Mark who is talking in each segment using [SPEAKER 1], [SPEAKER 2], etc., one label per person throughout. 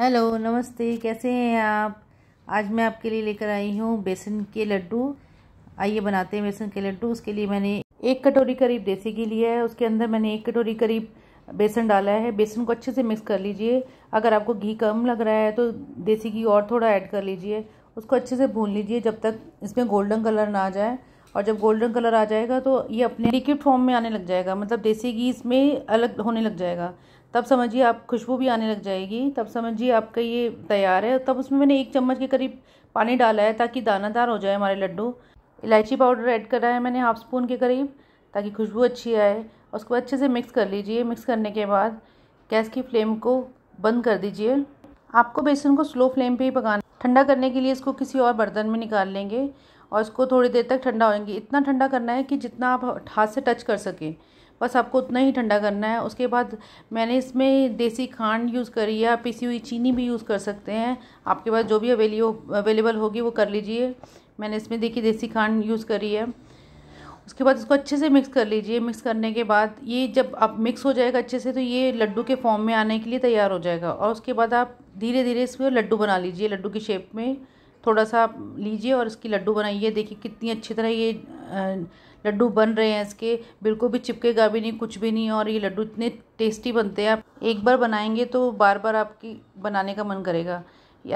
[SPEAKER 1] hello नमस्ते कैसे हैं आप आज मैं आपके लिए लेकर आई हूँ बेसन के लड्डू आइए बनाते हैं बेसन के लड्डू उसके लिए मैंने एक कटोरी करीब देसी घी लिया है उसके अंदर मैंने एक कटोरी करीब बेसन डाला है बेसन को अच्छे से मिक्स कर लीजिए अगर आपको घी कम लग रहा है तो देसी घी और थोड़ा ऐड कर लीजिए उसको अच्छे से भून लीजिए जब तक इसमें गोल्डन कलर ना आ जाए और जब गोल्डन कलर आ जाएगा तो ये अपने लिक्विड फॉर्म में आने लग जाएगा मतलब देसी घी इसमें अलग होने लग जाएगा तब समझिए आप खुशबू भी आने लग जाएगी तब समझिए आपका ये तैयार है तब उसमें मैंने एक चम्मच के करीब पानी डाला है ताकि दानादार हो जाए हमारे लड्डू इलायची पाउडर ऐड करा है मैंने हाफ स्पून के करीब ताकि खुशबू अच्छी आए उसको अच्छे से मिक्स कर लीजिए मिक्स करने के बाद गैस की फ्लेम को बंद कर दीजिए आपको बेसन को स्लो फ्लेम पे ही पकाना ठंडा करने के लिए इसको किसी और बर्तन में निकाल लेंगे और इसको थोड़ी देर तक ठंडा होएंगे इतना ठंडा करना है कि जितना आप हाथ से टच कर सकें बस आपको उतना ही ठंडा करना है उसके बाद मैंने इसमें देसी खांड यूज़ करी है पिसी हुई चीनी भी यूज़ कर सकते हैं आपके पास जो भी अवेली अवेलेबल होगी वो कर लीजिए मैंने इसमें देखी देसी खांड यूज़ करी है उसके बाद इसको अच्छे से मिक्स कर लीजिए मिक्स करने के बाद ये जब आप मिक्स हो जाएगा अच्छे से तो ये लड्डू के फॉर्म में आने के लिए तैयार हो जाएगा और उसके बाद आप धीरे धीरे इसमें लड्डू बना लीजिए लड्डू की शेप में थोड़ा सा लीजिए और इसकी लड्डू बनाइए देखिए कितनी अच्छी तरह ये लड्डू बन रहे हैं इसके बिल्कुल भी चिपकेगा भी नहीं कुछ भी नहीं और ये लड्डू इतने टेस्टी बनते हैं आप एक बार बनाएंगे तो बार बार आपकी बनाने का मन करेगा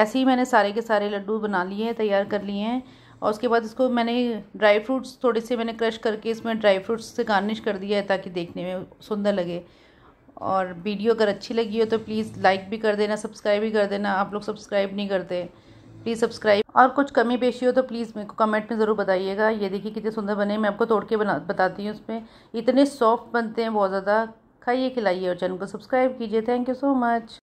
[SPEAKER 1] ऐसे ही मैंने सारे के सारे लड्डू बना लिए हैं तैयार कर लिए हैं और उसके बाद इसको मैंने ड्राई फ्रूट्स थोड़े से मैंने क्रश करके इसमें ड्राई फ्रूट्स से गार्निश कर दिया है ताकि देखने में सुंदर लगे और वीडियो अगर अच्छी लगी हो तो प्लीज़ लाइक भी कर देना सब्सक्राइब भी कर देना आप लोग सब्सक्राइब नहीं करते प्लीज़ सब्सक्राइब और कुछ कमी पेशी हो तो प्लीज़ मेरे को कमेंट में ज़रूर बताइएगा ये देखिए कितने सुंदर बने मैं आपको तोड़ के बना बताती हूँ उसमें इतने सॉफ्ट बनते हैं बहुत ज़्यादा खाइए खिलाइए और चैनल को सब्सक्राइब कीजिए थैंक यू सो मच